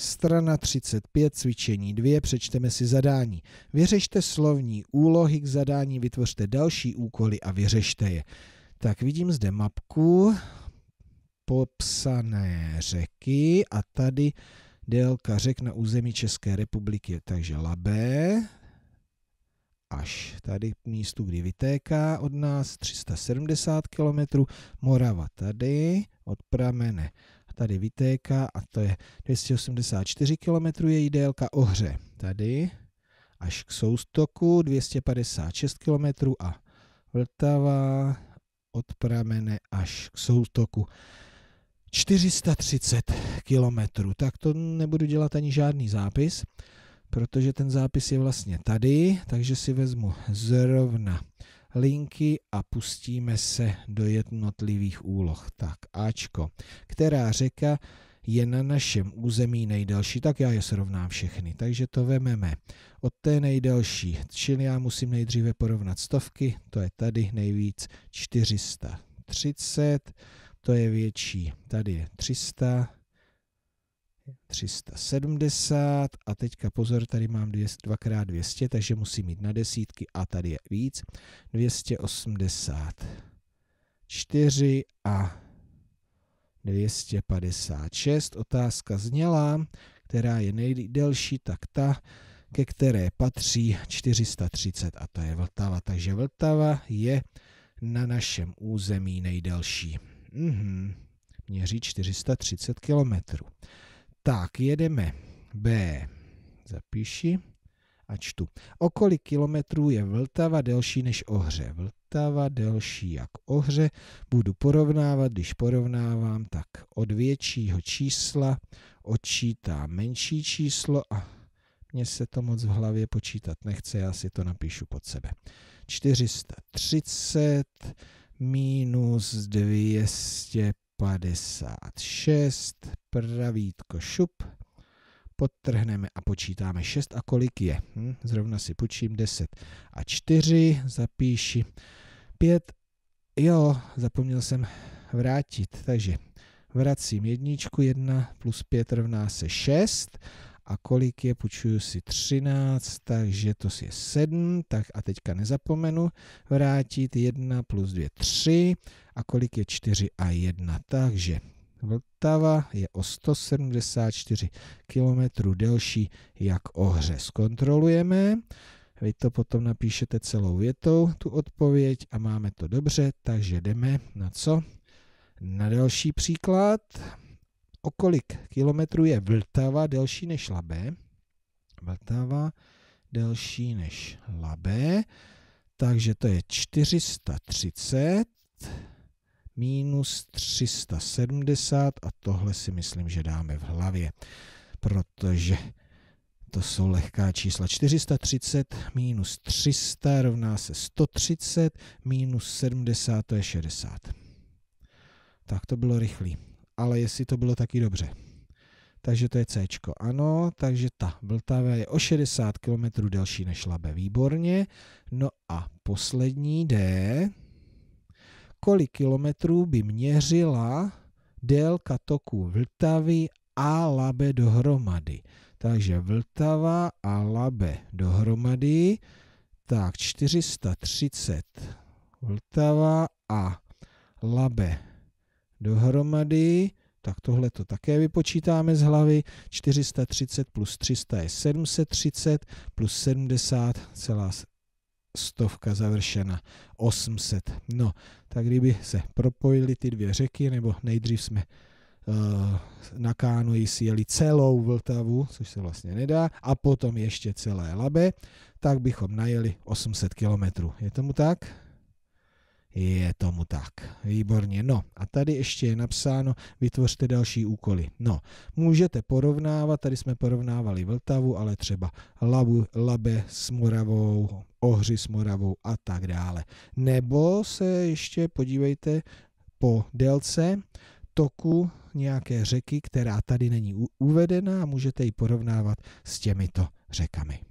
Strana 35, cvičení 2, přečteme si zadání. Vyřešte slovní úlohy k zadání, vytvořte další úkoly a vyřešte je. Tak vidím zde mapku, popsané řeky a tady délka řek na území České republiky, takže Labé, až tady k místu, kdy vytéká od nás 370 km, Morava tady, od pramene tady vytéká a to je 284 km je její délka ohře tady až k soustoku 256 km a Vltava od pramene až k soustoku 430 km. Tak to nebudu dělat ani žádný zápis, protože ten zápis je vlastně tady, takže si vezmu zrovna linky a pustíme se do jednotlivých úloh. Tak Ačko, která řeka je na našem území nejdelší, tak já je srovnám všechny. Takže to vememe od té nejdelší, čili já musím nejdříve porovnat stovky, to je tady nejvíc 430, to je větší, tady je 300, 370 a teďka pozor, tady mám 2x200, takže musím mít na desítky a tady je víc. 284 a 256. Otázka zněla, která je nejdelší, tak ta, ke které patří 430 a to je Vltava. Takže Vltava je na našem území nejdelší. Mhm. Měří 430 kilometrů. Tak, jedeme. B. Zapíši a čtu. O kolik kilometrů je Vltava delší než Ohře? Vltava delší jak Ohře. Budu porovnávat, když porovnávám, tak od většího čísla odčítá menší číslo a mně se to moc v hlavě počítat nechce, já si to napíšu pod sebe. 430 minus 250 56, pravítko šup, podtrhneme a počítáme 6 a kolik je. Hm? Zrovna si počím 10 a 4, zapíši 5, jo, zapomněl jsem vrátit, takže vracím jedničku, 1 plus 5 rovná se 6 a kolik je, půjčuju si 13, takže to si je 7, tak a teďka nezapomenu vrátit 1 plus 2, 3 a kolik je 4 a 1, takže Vltava je o 174 km delší jak ohře. Zkontrolujeme. Vy to potom napíšete celou větou, tu odpověď a máme to dobře, takže jdeme na co? Na další příklad o kolik kilometrů je Vltava delší než Labe. Vltava delší než Labe. Takže to je 430 minus 370 a tohle si myslím, že dáme v hlavě, protože to jsou lehká čísla. 430 minus 300 rovná se 130, minus 70 to je 60. Tak to bylo rychlé ale jestli to bylo taky dobře. Takže to je C. Ano, takže ta Vltava je o 60 km delší než Labe. Výborně. No a poslední D. Kolik kilometrů by měřila délka toku Vltavy a Labe dohromady? Takže Vltava a Labe dohromady. Tak 430 Vltava a Labe dohromady, tak tohle to také vypočítáme z hlavy. 430 plus 300 je 730 plus 70 celá stovka završena 800. No, tak kdyby se propojily ty dvě řeky, nebo nejdřív jsme uh, na kánoji si jeli celou Vltavu, což se vlastně nedá, a potom ještě celé Labe, tak bychom najeli 800 kilometrů. Je tomu tak? Je tomu tak. Výborně. No a tady ještě je napsáno, vytvořte další úkoly. No, můžete porovnávat, tady jsme porovnávali Vltavu, ale třeba Labu, Labe s Moravou, Ohři s Moravou a tak dále. Nebo se ještě podívejte po délce toku nějaké řeky, která tady není uvedena a můžete ji porovnávat s těmito řekami.